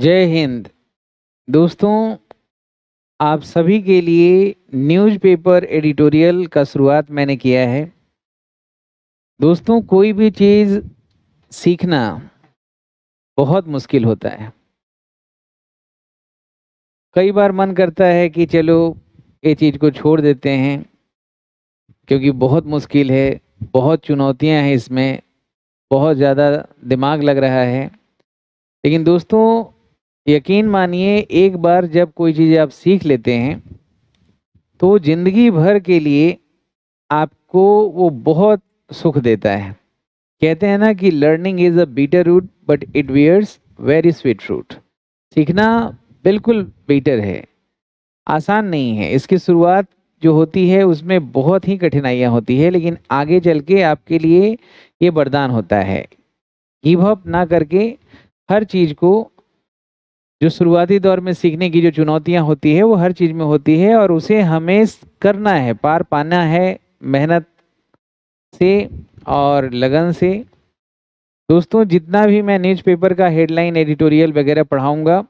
जय हिंद दोस्तों आप सभी के लिए न्यूज़पेपर एडिटोरियल का शुरुआत मैंने किया है दोस्तों कोई भी चीज़ सीखना बहुत मुश्किल होता है कई बार मन करता है कि चलो ये चीज़ को छोड़ देते हैं क्योंकि बहुत मुश्किल है बहुत चुनौतियां हैं इसमें बहुत ज़्यादा दिमाग लग रहा है लेकिन दोस्तों यकीन मानिए एक बार जब कोई चीज़ आप सीख लेते हैं तो ज़िंदगी भर के लिए आपको वो बहुत सुख देता है कहते हैं ना कि learning is a bitter root but it bears very sweet root सीखना बिल्कुल बीटर है आसान नहीं है इसकी शुरुआत जो होती है उसमें बहुत ही कठिनाइयाँ होती है लेकिन आगे चल के आपके लिए ये वरदान होता है गिव अप ना करके हर चीज़ को जो शुरुआती दौर में सीखने की जो चुनौतियाँ होती है वो हर चीज़ में होती है और उसे हमें करना है पार पाना है मेहनत से और लगन से दोस्तों जितना भी मैं न्यूज़पेपर का हेडलाइन एडिटोरियल वगैरह पढ़ाऊँगा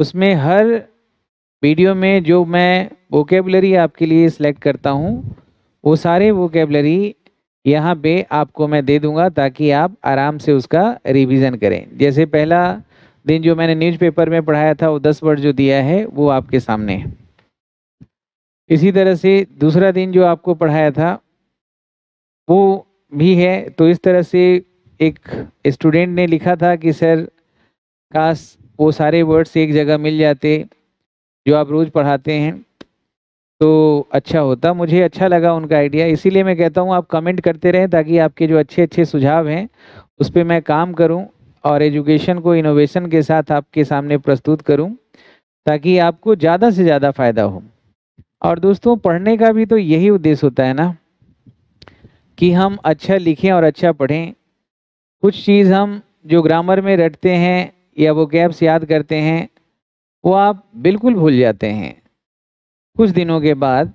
उसमें हर वीडियो में जो मैं वोकेबलरी आपके लिए सिलेक्ट करता हूँ वो सारे वोकेबलरी यहाँ पे आपको मैं दे दूँगा ताकि आप आराम से उसका रिवीजन करें जैसे पहला दिन जो मैंने न्यूज़पेपर में पढ़ाया था वो दस वर्ड जो दिया है वो आपके सामने है इसी तरह से दूसरा दिन जो आपको पढ़ाया था वो भी है तो इस तरह से एक स्टूडेंट ने लिखा था कि सर काश वो सारे वर्ड्स एक जगह मिल जाते जो आप रोज़ पढ़ाते हैं तो अच्छा होता मुझे अच्छा लगा उनका आइडिया इसीलिए मैं कहता हूँ आप कमेंट करते रहें ताकि आपके जो अच्छे अच्छे सुझाव हैं उस पर मैं काम करूँ और एजुकेशन को इनोवेशन के साथ आपके सामने प्रस्तुत करूं ताकि आपको ज़्यादा से ज़्यादा फ़ायदा हो और दोस्तों पढ़ने का भी तो यही उद्देश्य होता है ना कि हम अच्छा लिखें और अच्छा पढ़ें कुछ चीज़ हम जो ग्रामर में रटते हैं या वो कैप्स याद करते हैं वो आप बिल्कुल भूल जाते हैं कुछ दिनों के बाद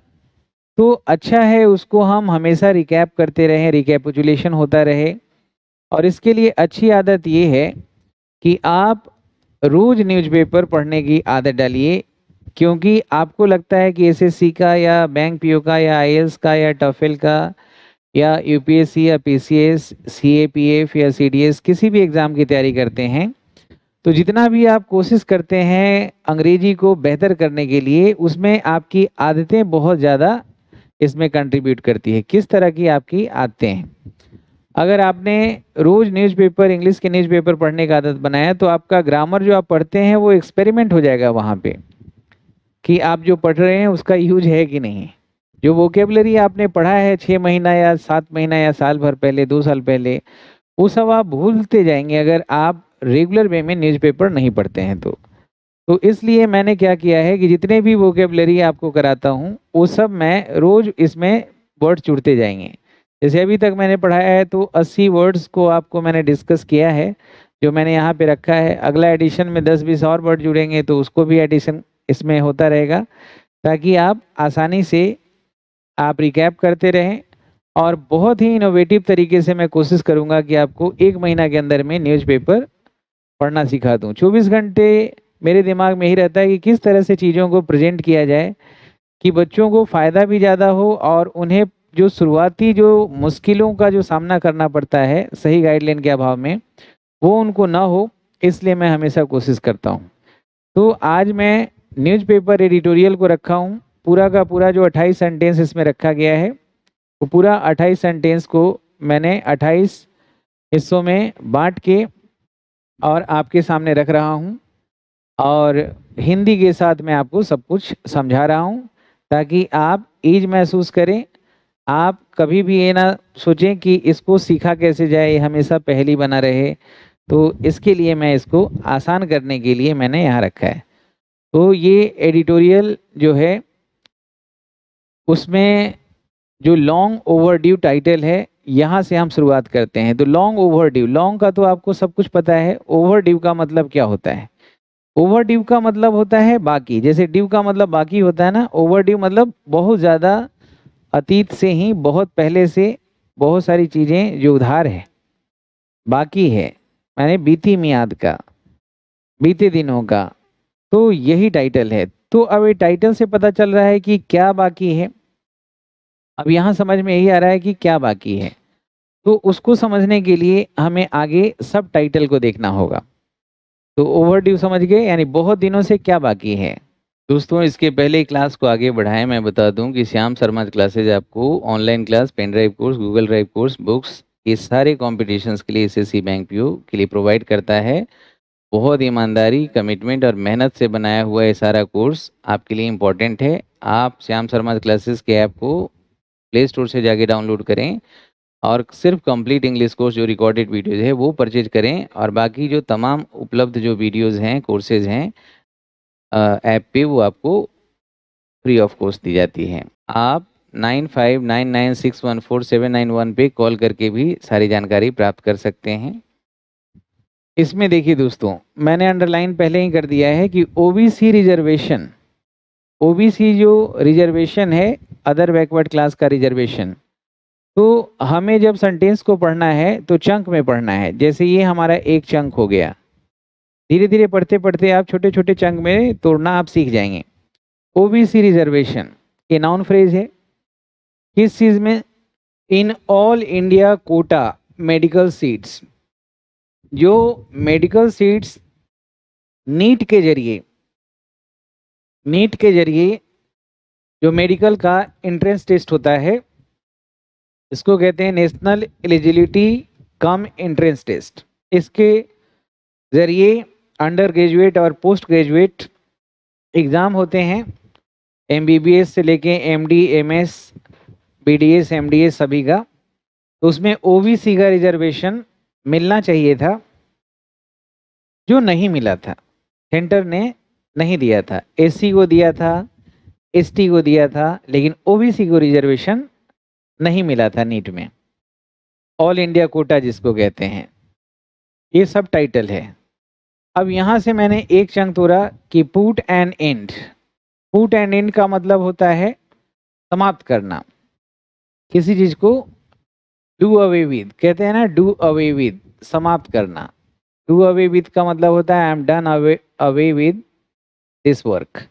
तो अच्छा है उसको हम हमेशा रिकैप करते रहें रिकैपुचुलेशन होता रहे और इसके लिए अच्छी आदत ये है कि आप रोज न्यूज़पेपर पढ़ने की आदत डालिए क्योंकि आपको लगता है कि एसएससी का या बैंक पीओ का या आईएएस का या टफेल का या यूपीएससी या पीसीएस सीएपीएफ या सीडीएस किसी भी एग्ज़ाम की तैयारी करते हैं तो जितना भी आप कोशिश करते हैं अंग्रेजी को बेहतर करने के लिए उसमें आपकी आदतें बहुत ज़्यादा इसमें कंट्रीब्यूट करती है किस तरह की आपकी आदतें हैं अगर आपने रोज न्यूज़पेपर इंग्लिश के न्यूज़पेपर पढ़ने का आदत बनाया तो आपका ग्रामर जो आप पढ़ते हैं वो एक्सपेरिमेंट हो जाएगा वहाँ पे कि आप जो पढ़ रहे हैं उसका यूज है कि नहीं जो वोकेबलरी आपने पढ़ा है छः महीना या सात महीना या साल भर पहले दो साल पहले वो सब आप भूलते जाएंगे अगर आप रेगुलर वे में न्यूज़पेपर नहीं पढ़ते हैं तो तो इसलिए मैंने क्या किया है कि जितने भी वोकेबलरी आपको कराता हूँ वो सब मैं रोज़ इसमें वर्ड चुड़ते जाएंगे जैसे अभी तक मैंने पढ़ाया है तो 80 वर्ड्स को आपको मैंने डिस्कस किया है जो मैंने यहाँ पे रखा है अगला एडिशन में 10-20 और वर्ड जुड़ेंगे तो उसको भी एडिशन इसमें होता रहेगा ताकि आप आसानी से आप रिकैप करते रहें और बहुत ही इनोवेटिव तरीके से मैं कोशिश करूँगा कि आपको एक महीना के अंदर में न्यूज़पेपर पढ़ना सिखा दूँ चौबीस घंटे मेरे दिमाग में ही रहता है कि किस तरह से चीज़ों को प्रजेंट किया जाए कि बच्चों को फ़ायदा भी ज़्यादा हो और उन्हें जो शुरुआती जो मुश्किलों का जो सामना करना पड़ता है सही गाइडलाइन के अभाव में वो उनको ना हो इसलिए मैं हमेशा कोशिश करता हूँ तो आज मैं न्यूज़पेपर एडिटोरियल को रखा हूँ पूरा का पूरा जो 28 सेंटेंस इसमें रखा गया है वो तो पूरा 28 सेंटेंस को मैंने 28 हिस्सों में बांट के और आपके सामने रख रहा हूँ और हिंदी के साथ मैं आपको सब कुछ समझा रहा हूँ ताकि आप ईज महसूस करें आप कभी भी ये ना सोचें कि इसको सीखा कैसे जाए हमेशा पहली बना रहे तो इसके लिए मैं इसको आसान करने के लिए मैंने यहाँ रखा है तो ये एडिटोरियल जो है उसमें जो लॉन्ग ओवरड्यू टाइटल है यहाँ से हम शुरुआत करते हैं तो लॉन्ग ओवरड्यू लॉन्ग का तो आपको सब कुछ पता है ओवरड्यू का मतलब क्या होता है ओवरड्यू का मतलब होता है बाकी जैसे ड्यू का मतलब बाकी होता है ना ओवरड्यू मतलब बहुत ज़्यादा अतीत से ही बहुत पहले से बहुत सारी चीज़ें जो उधार है बाकी है मैंने बीती मियाद का बीते दिनों का तो यही टाइटल है तो अब ये टाइटल से पता चल रहा है कि क्या बाकी है अब यहाँ समझ में यही आ रहा है कि क्या बाकी है तो उसको समझने के लिए हमें आगे सब टाइटल को देखना होगा तो ओवरड्यू समझ गए यानी बहुत दिनों से क्या बाकी है दोस्तों इसके पहले क्लास को आगे बढ़ाएं मैं बता दूं कि श्याम शर्मा क्लासेज आपको online class pen drive course Google drive course books ये सारे कॉम्पिटिशन्स के लिए एस बैंक पी के लिए प्रोवाइड करता है बहुत ईमानदारी कमिटमेंट और मेहनत से बनाया हुआ ये सारा कोर्स आपके लिए इम्पोर्टेंट है आप श्याम शर्मा क्लासेस के ऐप को प्ले स्टोर से जाके डाउनलोड करें और सिर्फ कंप्लीट इंग्लिश कोर्स जो रिकॉर्डेड वीडियोज़ है वो परचेज करें और बाकी जो तमाम उपलब्ध जो वीडियोज़ हैं कोर्सेज़ हैं ऐप पे वो आपको फ्री ऑफ कॉस्ट दी जाती है आप nine five nine nine six one four seven nine one पे कॉल करके भी सारी जानकारी प्राप्त कर सकते हैं इसमें देखिए दोस्तों मैंने अंडरलाइन पहले ही कर दिया है कि ओबीसी रिजर्वेशन ओबीसी जो रिजर्वेशन है अदर बैकवर्ड क्लास का रिजर्वेशन तो हमें जब सेंटेंस को पढ़ना है तो चंक में पढ़ना है जैसे ये हमारा एक चंक हो गया धीरे धीरे पढ़ते पढ़ते आप छोटे छोटे चंग में तोड़ना आप सीख जाएंगे ओबीसी रिजर्वेशन ये नाउन फ्रेज है किस चीज में in all India quota medical seats जो मेडिकल सीट्स नीट के जरिए नीट के जरिए जो मेडिकल का एंट्रेंस टेस्ट होता है इसको कहते हैं national eligibility cum entrance test इसके ज़रिए अंडर ग्रेजुएट और पोस्ट ग्रेजुएट एग्ज़ाम होते हैं एम बी बी एस से लेके M D M S B D S M D S सभी का तो उसमें ओ बी सी का रिजर्वेशन मिलना चाहिए था जो नहीं मिला था सेंटर ने नहीं दिया था एस सी को दिया था एस टी को दिया था लेकिन ओ बी सी को रिजर्वेशन नहीं मिला था नीट में ऑल इंडिया कोटा जिसको कहते हैं ये सब टाइटल है अब यहाँ से मैंने एक चंग तोड़ा कि put end end put end end का मतलब होता है समाप्त करना किसी चीज को डू अवे विद कहते हैं ना डू अवे विद समाप्त करना डू अवे विद का मतलब होता है I am done away away with this work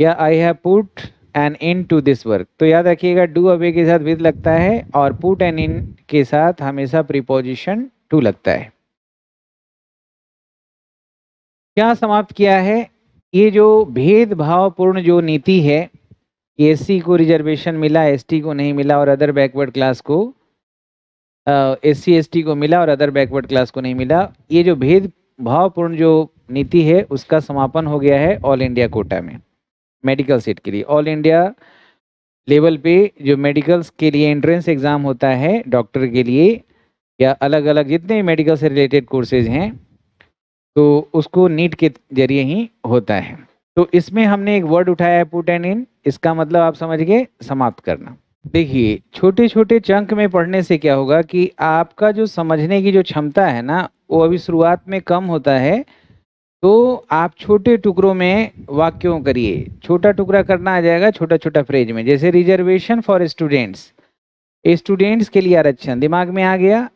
या I have put an in to this work तो याद रखिएगा डू अवे के साथ विद लगता है और पुट एन इन के साथ हमेशा प्रीपोजिशन टू लगता है क्या समाप्त किया है ये जो भेदभावपूर्ण जो नीति है कि एस को रिजर्वेशन मिला एसटी को नहीं मिला और अदर बैकवर्ड क्लास को एस सी एस को मिला और अदर बैकवर्ड क्लास को नहीं मिला ये जो भेदभावपूर्ण जो नीति है उसका समापन हो गया है ऑल इंडिया कोटा में मेडिकल सीट के लिए ऑल इंडिया लेवल पे जो मेडिकल्स के लिए एंट्रेंस एग्ज़ाम होता है डॉक्टर के लिए या अलग अलग जितने मेडिकल से रिलेटेड कोर्सेज हैं तो उसको नीट के जरिए ही होता है तो इसमें हमने एक वर्ड उठाया है पुट एंड इन इसका मतलब आप समझ गए समाप्त करना देखिए छोटे छोटे चंक में पढ़ने से क्या होगा कि आपका जो समझने की जो क्षमता है ना वो अभी शुरुआत में कम होता है तो आप छोटे टुकड़ों में वाक्यों करिए छोटा टुकड़ा करना आ जाएगा छोटा छोटा फ्रेज में जैसे रिजर्वेशन फॉर स्टूडेंट्स स्टूडेंट्स के लिए आरक्षण दिमाग में आ गया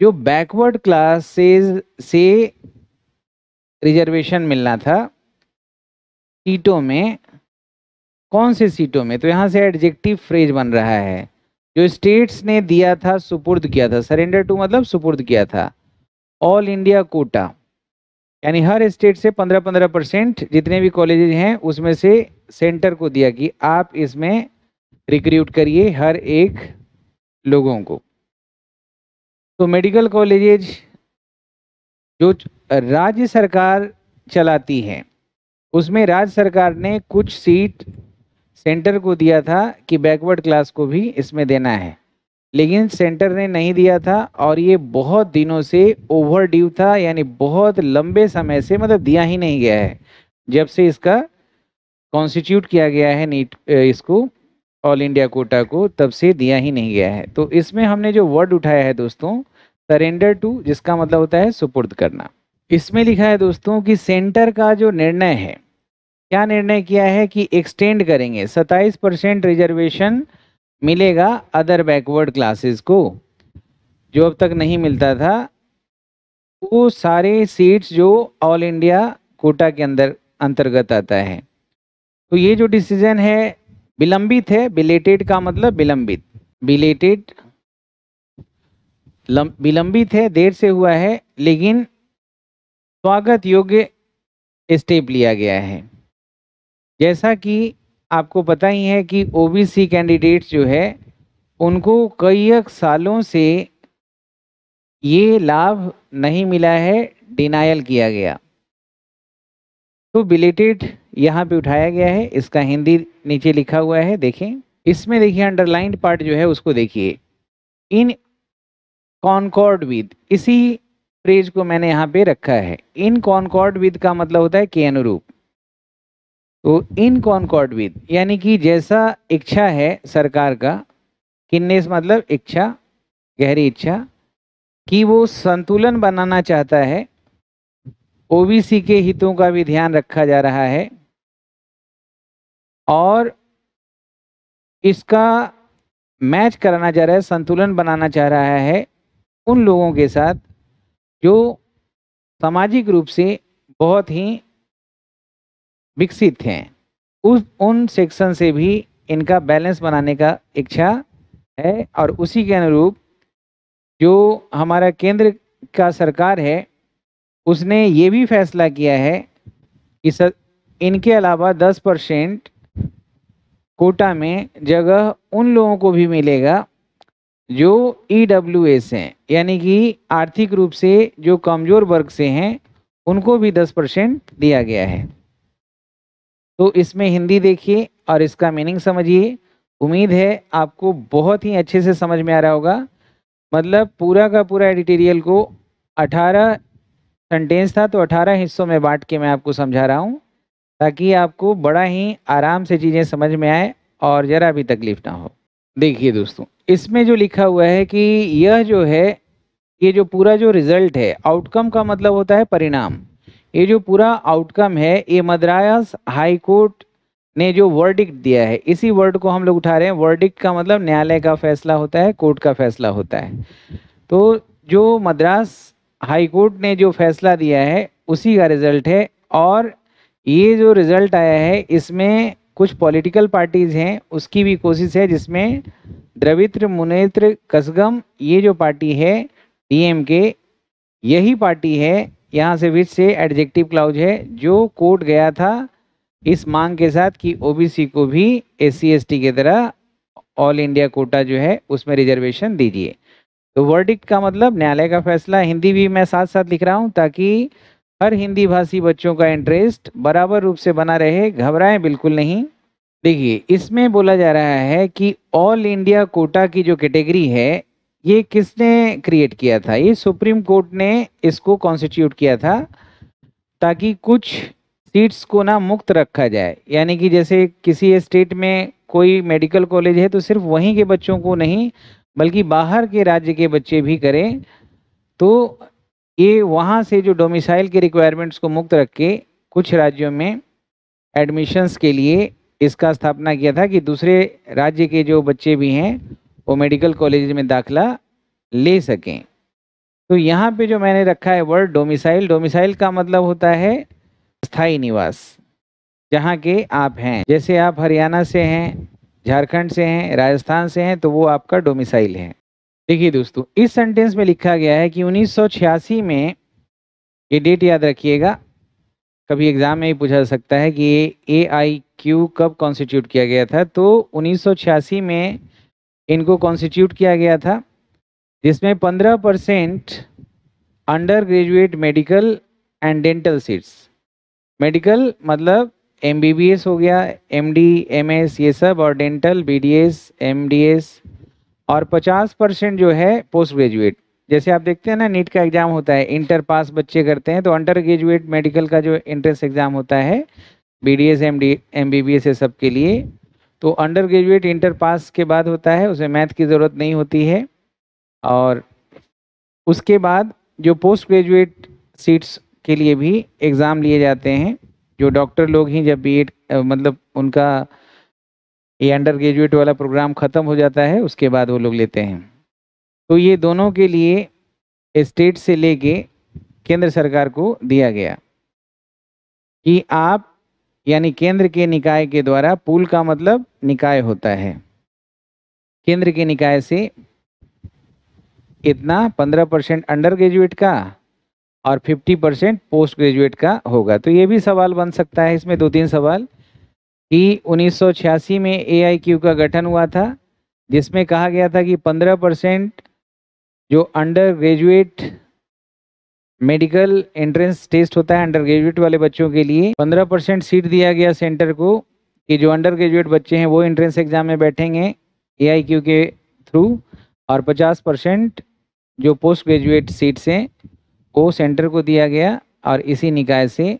जो बैकवर्ड क्लास से से रिजर्वेशन मिलना था सीटों में कौन से सीटों में तो यहाँ से एडजेक्टिव फ्रेज बन रहा है जो स्टेट्स ने दिया था सुपुर्द किया था सरेंडर टू मतलब सुपुर्द किया था ऑल इंडिया कोटा यानी हर स्टेट से 15-15 परसेंट जितने भी कॉलेजेज हैं उसमें से सेंटर को दिया कि आप इसमें रिक्रूट करिए हर एक लोगों को तो मेडिकल कॉलेजेज जो राज्य सरकार चलाती है उसमें राज्य सरकार ने कुछ सीट सेंटर को दिया था कि बैकवर्ड क्लास को भी इसमें देना है लेकिन सेंटर ने नहीं दिया था और ये बहुत दिनों से ओवर ड्यू था यानी बहुत लंबे समय से मतलब दिया ही नहीं गया है जब से इसका कॉन्स्टिट्यूट किया गया है नीट इसको ऑल इंडिया कोटा को तब से दिया ही नहीं गया है तो इसमें हमने जो वर्ड उठाया है दोस्तों सरेंडर टू जिसका मतलब होता है सुपुर्द करना इसमें लिखा है दोस्तों कि सेंटर का जो निर्णय है क्या निर्णय किया है कि एक्सटेंड करेंगे 27 परसेंट रिजर्वेशन मिलेगा अदर बैकवर्ड क्लासेस को जो अब तक नहीं मिलता था वो सारे सीट्स जो ऑल इंडिया कोटा के अंदर अंतर्गत आता है तो ये जो डिसीज़न है विलंबित है बिलेटेड का मतलब विलंबित बिलेटेड विलंबित है देर से हुआ है लेकिन स्वागत योग्य स्टेप लिया गया है जैसा कि आपको पता ही है कि ओबीसी कैंडिडेट्स जो है उनको कई सालों से ये लाभ नहीं मिला है डिनायल किया गया टू बिलेटेड यहाँ पे उठाया गया है इसका हिंदी नीचे लिखा हुआ है देखें इसमें देखिए अंडरलाइंड पार्ट जो है उसको देखिए इन कॉनकॉर्ड विद इसी फ्रेज को मैंने यहाँ पे रखा है इन कॉनकॉर्ड विद का मतलब होता है के अनुरूप तो इन कॉनकॉर्ड विद यानी कि जैसा इच्छा है सरकार का किन्नेस मतलब इच्छा गहरी इच्छा कि वो संतुलन बनाना चाहता है ओबीसी के हितों का भी ध्यान रखा जा रहा है और इसका मैच कराना जा रहा है संतुलन बनाना चाह रहा है उन लोगों के साथ जो सामाजिक रूप से बहुत ही विकसित हैं उस उन सेक्शन से भी इनका बैलेंस बनाने का इच्छा है और उसी के अनुरूप जो हमारा केंद्र का सरकार है उसने ये भी फैसला किया है कि सर इनके अलावा 10 परसेंट कोटा में जगह उन लोगों को भी मिलेगा जो ई डब्ल्यू एस हैं यानी कि आर्थिक रूप से जो कमज़ोर वर्ग से हैं उनको भी 10 परसेंट दिया गया है तो इसमें हिंदी देखिए और इसका मीनिंग समझिए उम्मीद है आपको बहुत ही अच्छे से समझ में आ रहा होगा मतलब पूरा का पूरा एडिटेरियल को 18 सेंटेंस था तो 18 हिस्सों में बांट के मैं आपको समझा रहा हूँ ताकि आपको बड़ा ही आराम से चीज़ें समझ में आए और ज़रा भी तकलीफ़ ना हो देखिए दोस्तों इसमें जो लिखा हुआ है कि यह जो है ये जो पूरा जो रिज़ल्ट है आउटकम का मतलब होता है परिणाम ये जो पूरा आउटकम है ये मद्रास हाई कोर्ट ने जो वर्डिक्ट दिया है इसी वर्ड को हम लोग उठा रहे हैं वर्डिक्ट का मतलब न्यायालय का फैसला होता है कोर्ट का फैसला होता है तो जो मद्रास हाई कोर्ट ने जो फैसला दिया है उसी का रिजल्ट है और ये जो रिजल्ट आया है इसमें कुछ पॉलिटिकल पार्टीज़ हैं उसकी भी कोशिश है जिसमें द्रवित्र मुनेत्र कसगम ये जो पार्टी है डीएमके यही पार्टी है यहाँ से विच से एडजेक्टिव क्लाउज है जो कोर्ट गया था इस मांग के साथ कि ओबीसी को भी एस सी के तरह ऑल इंडिया कोटा जो है उसमें रिजर्वेशन दीजिए तो वर्डिक्ट का मतलब न्यायालय का फैसला हिंदी भी मैं साथ साथ लिख रहा हूँ ताकि हर हिंदी भाषी बच्चों का इंटरेस्ट बराबर रूप से बना रहे घबराएं बिल्कुल नहीं देखिए इसमें बोला जा रहा है कि ऑल इंडिया कोटा की जो कैटेगरी है ये किसने क्रिएट किया था ये सुप्रीम कोर्ट ने इसको कॉन्स्टिट्यूट किया था ताकि कुछ सीट्स को ना मुक्त रखा जाए यानी कि जैसे किसी स्टेट में कोई मेडिकल कॉलेज है तो सिर्फ वहीं के बच्चों को नहीं बल्कि बाहर के राज्य के बच्चे भी करें तो ये वहाँ से जो डोमिसाइल के रिक्वायरमेंट्स को मुक्त रख के कुछ राज्यों में एडमिशन्स के लिए इसका स्थापना किया था कि दूसरे राज्य के जो बच्चे भी हैं वो मेडिकल कॉलेज में दाखला ले सकें तो यहाँ पे जो मैंने रखा है वर्ड डोमिसाइल डोमिसाइल का मतलब होता है स्थाई निवास जहाँ के आप हैं जैसे आप हरियाणा से हैं झारखंड से हैं राजस्थान से हैं तो वो आपका डोमिसाइल है देखिए दोस्तों इस सेंटेंस में लिखा गया है कि उन्नीस में ये डेट याद रखिएगा कभी एग्ज़ाम में भी पूछा जा सकता है कि ए आई क्यू कब कॉन्स्टिट्यूट किया गया था तो उन्नीस में इनको कॉन्स्टिट्यूट किया गया था जिसमें 15 percent under graduate medical and dental seats medical मतलब एम बी बी एस हो गया एम डी एम एस ये सब और dental B D S M D S और पचास परसेंट जो है पोस्ट ग्रेजुएट जैसे आप देखते हैं ना नीट का एग्ज़ाम होता है इंटर पास बच्चे करते हैं तो अंडर ग्रेजुएट मेडिकल का जो एंट्रेंस एग्ज़ाम होता है B D S M D M B B S ये सब के लिए तो अंडर ग्रेजुएट इंटर पास के बाद होता है उसे मैथ की ज़रूरत नहीं होती है और उसके बाद जो पोस्ट ग्रेजुएट सीट्स के लिए भी एग्ज़ाम लिए जाते हैं जो डॉक्टर लोग ही जब बी मतलब उनका ये अंडर ग्रेजुएट वाला प्रोग्राम ख़त्म हो जाता है उसके बाद वो लोग लेते हैं तो ये दोनों के लिए स्टेट से लेके केंद्र सरकार को दिया गया कि आप यानी केंद्र के निकाय के द्वारा पुल का मतलब निकाय होता है केंद्र के निकाय से इतना पंद्रह परसेंट अंडर ग्रेजुएट का और 50 परसेंट पोस्ट ग्रेजुएट का होगा तो ये भी सवाल बन सकता है इसमें दो तीन सवाल कि 1986 में ए का गठन हुआ था जिसमें कहा गया था कि 15 परसेंट जो under graduate medical entrance test होता है अंडर ग्रेजुएट वाले बच्चों के लिए 15 परसेंट सीट दिया गया सेंटर को कि जो अंडर ग्रेजुएट बच्चे हैं वो एंट्रेंस एग्जाम में बैठेंगे ए के थ्रू और 50 परसेंट जो पोस्ट ग्रेजुएट सीट्स हैं ओ सेंटर को दिया गया और इसी निकाय से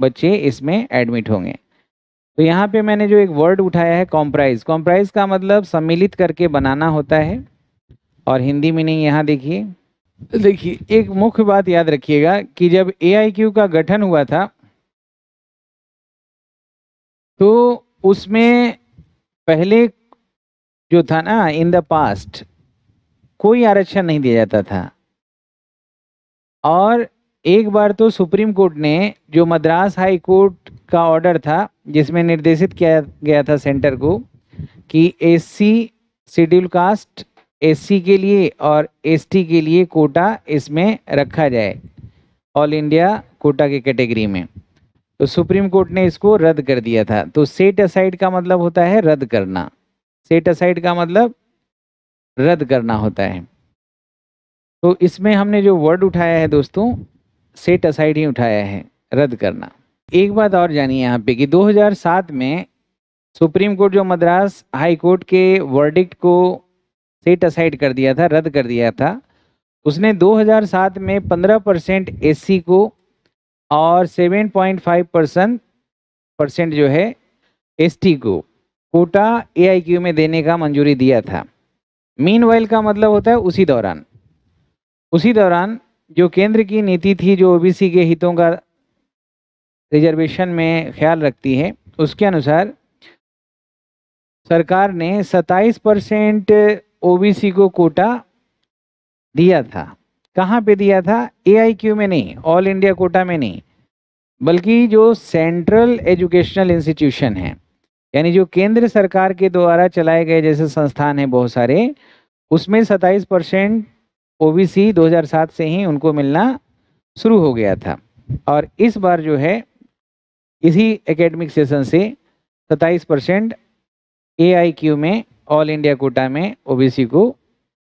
बच्चे इसमें एडमिट होंगे तो यहाँ पे मैंने जो एक वर्ड उठाया है कॉम्प्राइज कॉम्प्राइज का मतलब सम्मिलित करके बनाना होता है और हिंदी में नहीं यहाँ देखिए देखिए एक मुख्य बात याद रखिएगा कि जब ए का गठन हुआ था तो उसमें पहले जो था ना इन द पास्ट कोई आरक्षण नहीं दिया जाता था और एक बार तो सुप्रीम कोर्ट ने जो मद्रास हाई कोर्ट का ऑर्डर था जिसमें निर्देशित किया गया था सेंटर को कि एससी शेड्यूल कास्ट एससी के लिए और एसटी के लिए कोटा इसमें रखा जाए ऑल इंडिया कोटा के कैटेगरी में तो सुप्रीम कोर्ट ने इसको रद्द कर दिया था तो सेट असाइड का मतलब होता है रद्द करना सेट असाइड का मतलब रद्द करना होता है तो इसमें हमने जो वर्ड उठाया है दोस्तों सेट असाइड ही उठाया है रद्द करना एक बात और जानिए यहाँ पे कि 2007 में सुप्रीम कोर्ट जो मद्रास हाई कोर्ट के वर्डिक्ट को सेट असाइड कर दिया था रद्द कर दिया था उसने 2007 में 15 परसेंट एस को और 7.5 परसेंट परसेंट जो है एसटी को कोटा एआईक्यू में देने का मंजूरी दिया था मीन का मतलब होता है उसी दौरान उसी दौरान जो केंद्र की नीति थी जो ओबीसी के हितों का रिजर्वेशन में ख्याल रखती है उसके अनुसार सरकार ने 27 परसेंट ओ को कोटा दिया था कहाँ पे दिया था एआईक्यू में नहीं ऑल इंडिया कोटा में नहीं बल्कि जो सेंट्रल एजुकेशनल इंस्टीट्यूशन है यानी जो केंद्र सरकार के द्वारा चलाए गए जैसे संस्थान हैं बहुत सारे उसमें 27 परसेंट ओबीसी 2007 से ही उनको मिलना शुरू हो गया था और इस बार जो है इसी एकेडमिक सेशन से 27 परसेंट ए में ऑल इंडिया कोटा में ओबीसी को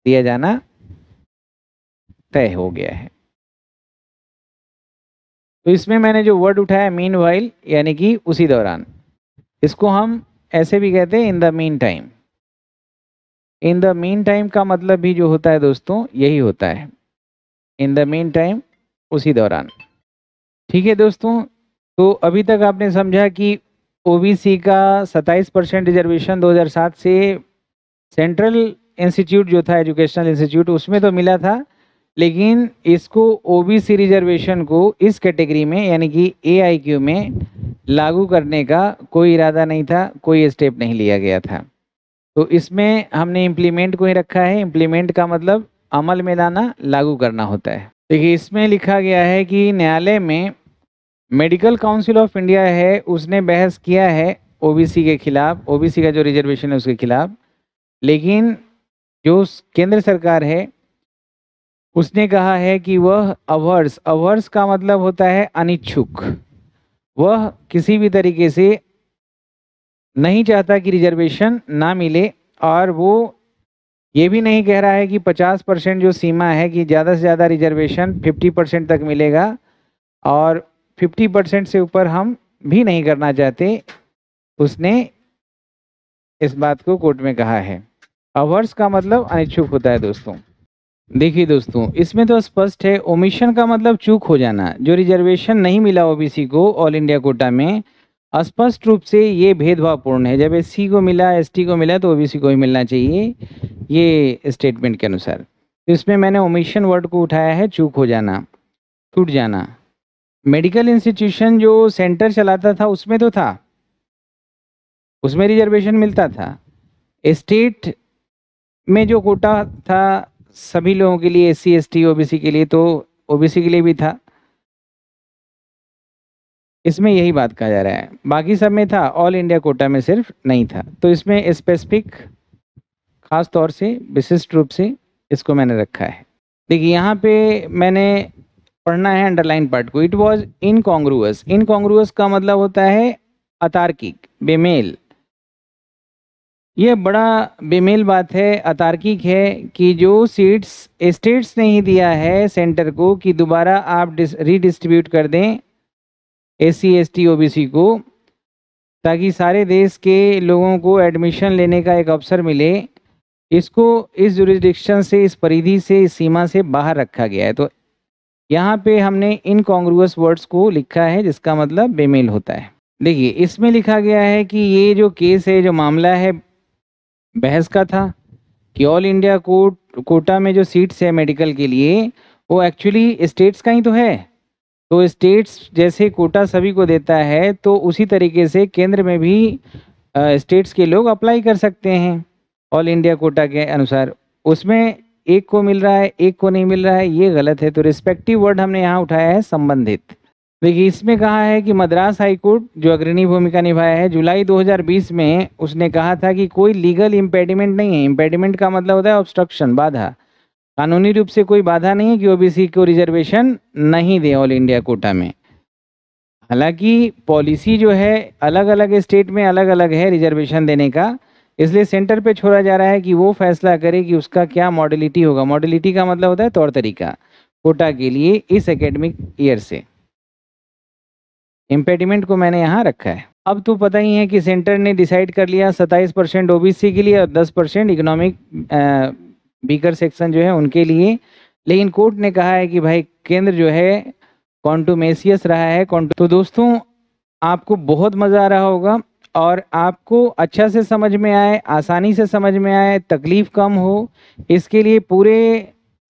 दिया जाना तय हो गया है तो इसमें मैंने जो वर्ड उठाया मीन वाइल यानी कि उसी दौरान इसको हम ऐसे भी कहते हैं in the meantime in the meantime का मतलब भी जो होता है दोस्तों यही होता है इन द मीन टाइम उसी दौरान ठीक है दोस्तों तो अभी तक आपने समझा कि ओबीसी का 27 परसेंट रिजर्वेशन 2007 से सेंट्रल इंस्टीट्यूट जो था एजुकेशनल इंस्टीट्यूट उसमें तो मिला था लेकिन इसको ओबीसी रिजर्वेशन को इस कैटेगरी में यानी कि एआईक्यू में लागू करने का कोई इरादा नहीं था कोई स्टेप नहीं लिया गया था तो इसमें हमने इम्प्लीमेंट को ही रखा है इम्प्लीमेंट का मतलब अमल में लाना लागू करना होता है देखिए इसमें लिखा गया है कि न्यायालय में मेडिकल काउंसिल ऑफ इंडिया है उसने बहस किया है ओबीसी के खिलाफ ओबीसी का जो रिजर्वेशन है उसके खिलाफ लेकिन जो केंद्र सरकार है उसने कहा है कि वह अवर्स अवर्स का मतलब होता है अनिच्छुक वह किसी भी तरीके से नहीं चाहता कि रिजर्वेशन ना मिले और वो ये भी नहीं कह रहा है कि 50 परसेंट जो सीमा है कि ज़्यादा से ज़्यादा रिजर्वेशन 50 परसेंट तक मिलेगा और 50 परसेंट से ऊपर हम भी नहीं करना चाहते उसने इस बात को कोर्ट में कहा है अवर्स का मतलब अनिच्छुक होता है दोस्तों देखिए दोस्तों इसमें तो स्पष्ट है ओमिशन का मतलब चूक हो जाना जो रिजर्वेशन नहीं मिला ओबीसी को ऑल इंडिया कोटा में स्पष्ट रूप से ये भेदभावपूर्ण है जब एस को मिला एस को मिला तो ओबीसी को ही मिलना चाहिए ये स्टेटमेंट के अनुसार तो इसमें मैंने ओमिशन वर्ड को उठाया है चूक हो जाना टूट जाना मेडिकल इंस्टीट्यूशन जो सेंटर चलाता था उसमें तो था उसमें रिजर्वेशन मिलता था स्टेट में जो कोटा था सभी लोगों के लिए एस सी एस टी के लिए तो ओबीसी के लिए भी था इसमें यही बात कहा जा रहा है बाकी सब में था ऑल इंडिया कोटा में सिर्फ नहीं था तो इसमें स्पेसिफिक खास तौर से विशिष्ट रूप से इसको मैंने रखा है देखिए यहाँ पे मैंने पढ़ना है अंडरलाइन पार्ट को it was in in incongruous का मतलब होता है अतार्किक बेमेल यह बड़ा बेमेल बात है अतार्किक है कि जो सीट्स स्टेट्स ने ही दिया है सेंटर को कि दोबारा आप रिडिस्ट्रीब्यूट कर दें S C S T O B C को ताकि सारे देश के लोगों को एडमिशन लेने का एक अवसर मिले इसको इस जुरिस्डिक्शन से इस परिधि से इस सीमा से बाहर रखा गया है तो यहाँ पे हमने इन कॉन्ग्रुअस वर्ड्स को लिखा है जिसका मतलब बेमेल होता है देखिए इसमें लिखा गया है कि ये जो केस है जो मामला है बहस का था कि ऑल इंडिया कोर्ट कोटा में जो सीट्स है मेडिकल के लिए वो एक्चुअली स्टेट्स का ही तो है तो स्टेट्स जैसे कोटा सभी को देता है तो उसी तरीके से केंद्र में भी स्टेट्स के लोग अप्लाई कर सकते हैं ऑल इंडिया कोटा के अनुसार उसमें एक को मिल रहा है एक को नहीं मिल रहा है ये गलत है तो रिस्पेक्टिव वर्ड हमने यहाँ उठाया है संबंधित देखिए इसमें कहा है कि मद्रास हाईकोर्ट जो अग्रणी भूमिका निभाया है जुलाई 2020 में उसने कहा था कि कोई लीगल इम्पेडिमेंट नहीं है इम्पेडिमेंट का मतलब होता है ऑब्स्ट्रक्शन बाधा कानूनी रूप से कोई बाधा नहीं है कि ओबीसी को रिजर्वेशन नहीं दे ऑल इंडिया कोटा में हालांकि पॉलिसी जो है अलग अलग स्टेट में अलग अलग है रिजर्वेशन देने का इसलिए सेंटर पे छोड़ा जा रहा है कि वो फैसला करे कि उसका क्या मॉडलिटी होगा मॉडलिटी का मतलब होता है तौर तरीका कोटा के लिए इस एकेडमिक ईयर से इम्पेडिमेंट को मैंने यहाँ रखा है अब तो पता ही है कि सेंटर ने डिसाइड कर लिया 27 परसेंट ओबीसी के लिए और 10 परसेंट इकोनॉमिक बीकर सेक्शन जो है उनके लिए लेकिन कोर्ट ने कहा है कि भाई केंद्र जो है कॉन्टोमेसियस रहा है कॉन्टो तो दोस्तों आपको बहुत मज़ा आ रहा होगा और आपको अच्छा से समझ में आए आसानी से समझ में आए तकलीफ़ कम हो इसके लिए पूरे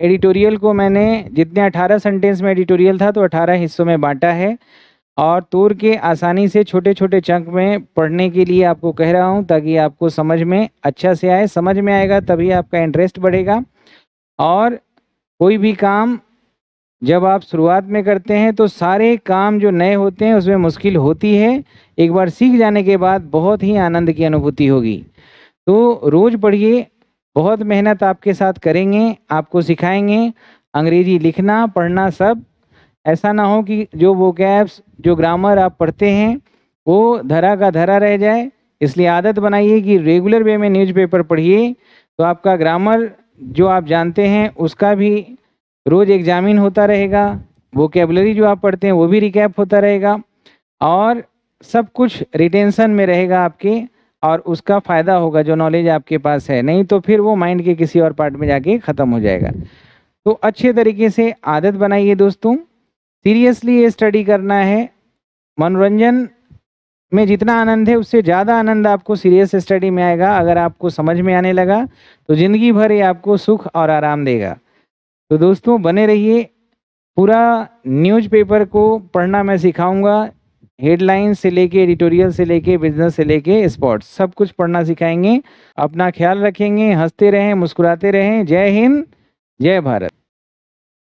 एडिटोरियल को मैंने जितने 18 सेंटेंस में एडिटोरियल था तो 18 हिस्सों में बांटा है और तोड़ के आसानी से छोटे छोटे चंक में पढ़ने के लिए आपको कह रहा हूँ ताकि आपको समझ में अच्छा से आए समझ में आएगा तभी आपका इंटरेस्ट बढ़ेगा और कोई भी काम जब आप शुरुआत में करते हैं तो सारे काम जो नए होते हैं उसमें मुश्किल होती है एक बार सीख जाने के बाद बहुत ही आनंद की अनुभूति होगी तो रोज़ पढ़िए बहुत मेहनत आपके साथ करेंगे आपको सिखाएंगे अंग्रेजी लिखना पढ़ना सब ऐसा ना हो कि जो वो कैब्स जो ग्रामर आप पढ़ते हैं वो धरा का धरा रह जाए इसलिए आदत बनाइए कि रेगुलर वे में न्यूज़पेपर पढ़िए तो आपका ग्रामर जो आप जानते हैं उसका भी रोज़ एग्जामिन होता रहेगा वो कैबलरी जो आप पढ़ते हैं वो भी रिकैप होता रहेगा और सब कुछ रिटेंशन में रहेगा आपके और उसका फ़ायदा होगा जो नॉलेज आपके पास है नहीं तो फिर वो माइंड के किसी और पार्ट में जाके ख़त्म हो जाएगा तो अच्छे तरीके से आदत बनाइए दोस्तों सीरियसली ये स्टडी करना है मनोरंजन में जितना आनंद है उससे ज़्यादा आनंद आपको सीरियस स्टडी में आएगा अगर आपको समझ में आने लगा तो ज़िंदगी भर ये आपको सुख और आराम देगा तो दोस्तों बने रहिए पूरा न्यूज़पेपर को पढ़ना मैं सिखाऊंगा हेडलाइन से लेके एडिटोरियल से लेके बिजनेस से लेके स्पोर्ट्स सब कुछ पढ़ना सिखाएंगे अपना ख्याल रखेंगे हंसते रहें मुस्कुराते रहें जय हिंद जय भारत